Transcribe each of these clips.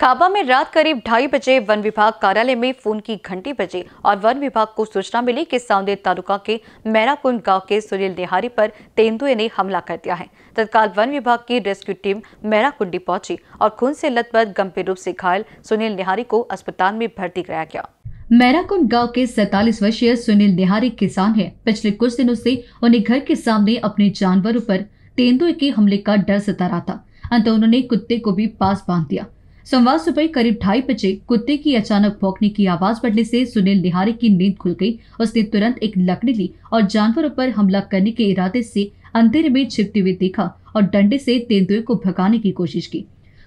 काबा में रात करीब ढाई बजे वन विभाग कार्यालय में फोन की घंटी बजी और वन विभाग को सूचना मिली कि सांदेर तालुका के मैराकुंड गांव के सुनील निहारी पर तेंदुए ने हमला कर दिया है तत्काल वन विभाग की रेस्क्यू टीम मैराकुंडी पहुंची और खून से लथपथ गंभीर रूप से घायल सुनील निहारी को अस्पताल में भर्ती कराया गया मैराकुंड गांव के सैतालीस वर्षीय सुनील निहारी किसान है पिछले कुछ दिनों से उन्हें घर के सामने अपने जानवरों पर तेंदुए के हमले का डर सता रहा था अंत उन्होंने कुत्ते को भी पास बांध दिया सोमवार सुबह करीब ढाई बजे कुत्ते की अचानक भौंकने की आवाज बढ़ने से सुनील निहारी की नींद खुल गई उसने तुरंत एक लकड़ी ली और जानवरों पर हमला करने के इरादे से अंधेरे में छिपते हुए देखा और डंडे से तेंदुए को भगाने की कोशिश की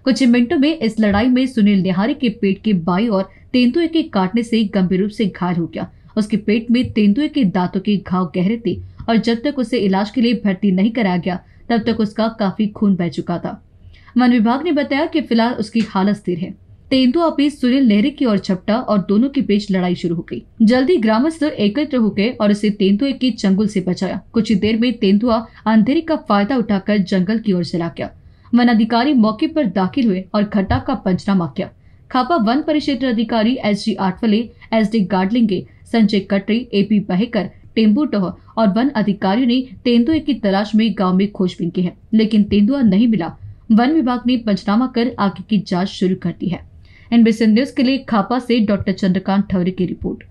कुछ मिनटों में इस लड़ाई में सुनील निहारी के पेट के बाई और तेंदुए के काटने से गंभीर रूप से घायल हो गया उसके पेट में तेंदुए के दांतों के घाव गहरे थे और जब तक उसे इलाज के लिए भर्ती नहीं कराया गया तब तक उसका काफी खून बह चुका था वन विभाग ने बताया कि फिलहाल उसकी हालत स्थिर है तेंदुआ पे सुनील नेहरे की ओर छपटा और दोनों के बीच लड़ाई शुरू हो गई जल्दी ग्रामस्थ एकत्र हो गए और उसे तेंदुए की जंगल से बचाया कुछ ही देर में तेंदुआ अंधेरे का फायदा उठाकर जंगल की ओर चला गया वन अधिकारी मौके पर दाखिल हुए और घटना का पंचनामा किया खापा वन परिक्षेत्र अधिकारी S G Athawale S D Gardlinge Sanjay Katri AP Bahekar टेम्बू टोह और वन अधिकारियों ने तेंदुए की तलाश में गाँव में खोजबीन की है लेकिन तेंदुआ नहीं मिला वन विभाग ने पंचनामा कर आगे की जांच शुरू कर दी है एनबीसी न्यूज के लिए खापा से डॉक्टर चंद्रकांत ठौरे की रिपोर्ट